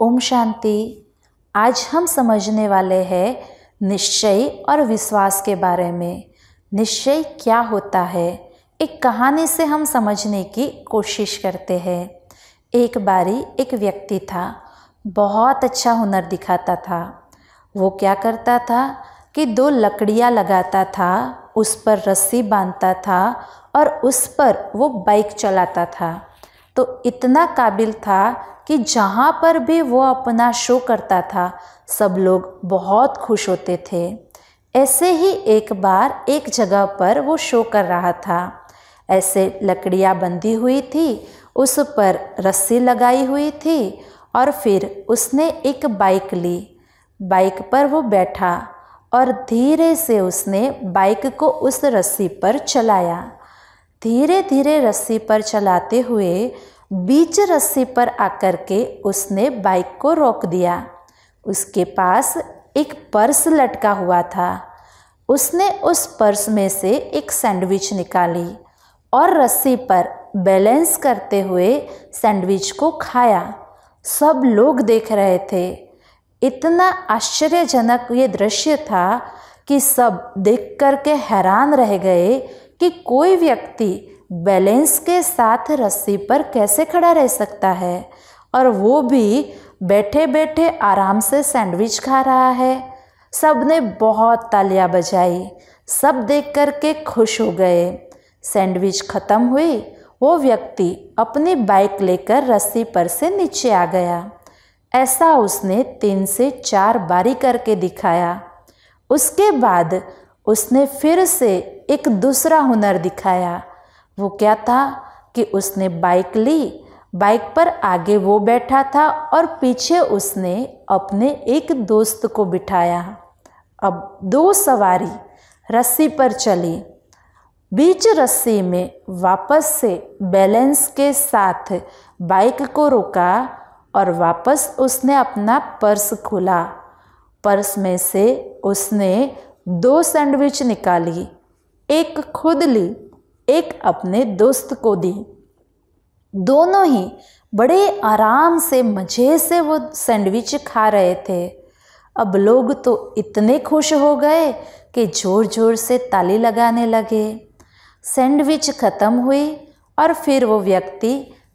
ओम शांति आज हम समझने वाले हैं निश्चय और विश्वास के बारे में निश्चय क्या होता है एक कहानी से हम समझने की कोशिश करते हैं एक बारी एक व्यक्ति था बहुत अच्छा हुनर दिखाता था वो क्या करता था कि दो लकड़ियाँ लगाता था उस पर रस्सी बांधता था और उस पर वो बाइक चलाता था तो इतना काबिल था कि जहाँ पर भी वो अपना शो करता था सब लोग बहुत खुश होते थे ऐसे ही एक बार एक जगह पर वो शो कर रहा था ऐसे लकड़ियाँ बंधी हुई थी उस पर रस्सी लगाई हुई थी और फिर उसने एक बाइक ली बाइक पर वो बैठा और धीरे से उसने बाइक को उस रस्सी पर चलाया धीरे धीरे रस्सी पर चलाते हुए बीच रस्सी पर आकर के उसने बाइक को रोक दिया उसके पास एक पर्स लटका हुआ था उसने उस पर्स में से एक सैंडविच निकाली और रस्सी पर बैलेंस करते हुए सैंडविच को खाया सब लोग देख रहे थे इतना आश्चर्यजनक ये दृश्य था कि सब देख कर के हैरान रह गए कि कोई व्यक्ति बैलेंस के साथ रस्सी पर कैसे खड़ा रह सकता है और वो भी बैठे बैठे आराम से सैंडविच खा रहा है सब ने बहुत तालियां बजाई सब देख कर के खुश हो गए सैंडविच ख़त्म हुई वो व्यक्ति अपनी बाइक लेकर रस्सी पर से नीचे आ गया ऐसा उसने तीन से चार बारी करके दिखाया उसके बाद उसने फिर से एक दूसरा हुनर दिखाया वो क्या था कि उसने बाइक ली बाइक पर आगे वो बैठा था और पीछे उसने अपने एक दोस्त को बिठाया अब दो सवारी रस्सी पर चली बीच रस्सी में वापस से बैलेंस के साथ बाइक को रोका और वापस उसने अपना पर्स खोला पर्स में से उसने दो सैंडविच निकाली एक खुद ली एक अपने दोस्त को दी दोनों ही बड़े आराम से मज़े से वो सैंडविच खा रहे थे अब लोग तो इतने खुश हो गए कि ज़ोर ज़ोर से ताली लगाने लगे सैंडविच ख़त्म हुई और फिर वो व्यक्ति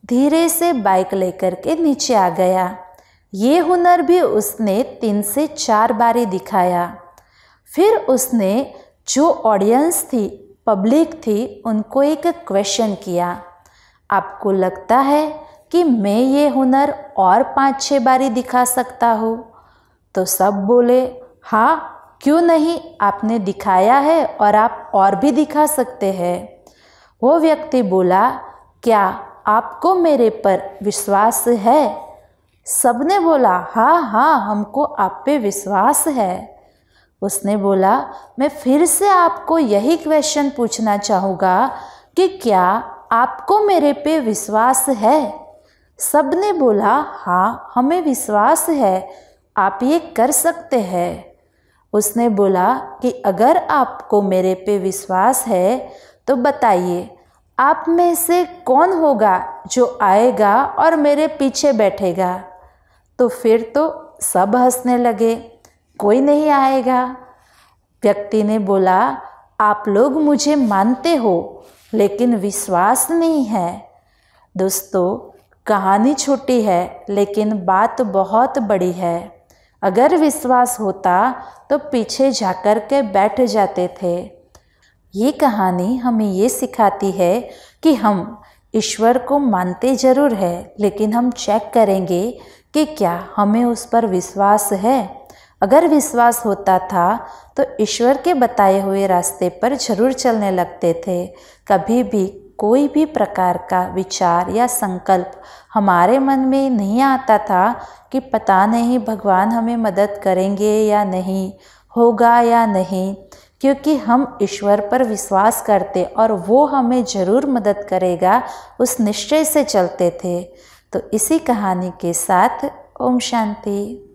धीरे से बाइक लेकर के नीचे आ गया ये हुनर भी उसने तीन से चार बारी दिखाया फिर उसने जो ऑडियंस थी पब्लिक थी उनको एक क्वेश्चन किया आपको लगता है कि मैं ये हुनर और पाँच छः बारी दिखा सकता हूँ तो सब बोले हाँ क्यों नहीं आपने दिखाया है और आप और भी दिखा सकते हैं वो व्यक्ति बोला क्या आपको मेरे पर विश्वास है सबने बोला हाँ हाँ हमको आप पे विश्वास है उसने बोला मैं फिर से आपको यही क्वेश्चन पूछना चाहूँगा कि क्या आपको मेरे पे विश्वास है सब ने बोला हाँ हमें विश्वास है आप ये कर सकते हैं उसने बोला कि अगर आपको मेरे पे विश्वास है तो बताइए आप में से कौन होगा जो आएगा और मेरे पीछे बैठेगा तो फिर तो सब हंसने लगे कोई नहीं आएगा व्यक्ति ने बोला आप लोग मुझे मानते हो लेकिन विश्वास नहीं है दोस्तों कहानी छोटी है लेकिन बात बहुत बड़ी है अगर विश्वास होता तो पीछे जाकर के बैठ जाते थे ये कहानी हमें ये सिखाती है कि हम ईश्वर को मानते जरूर है लेकिन हम चेक करेंगे कि क्या हमें उस पर विश्वास है अगर विश्वास होता था तो ईश्वर के बताए हुए रास्ते पर जरूर चलने लगते थे कभी भी कोई भी प्रकार का विचार या संकल्प हमारे मन में नहीं आता था कि पता नहीं भगवान हमें मदद करेंगे या नहीं होगा या नहीं क्योंकि हम ईश्वर पर विश्वास करते और वो हमें ज़रूर मदद करेगा उस निश्चय से चलते थे तो इसी कहानी के साथ ओम शांति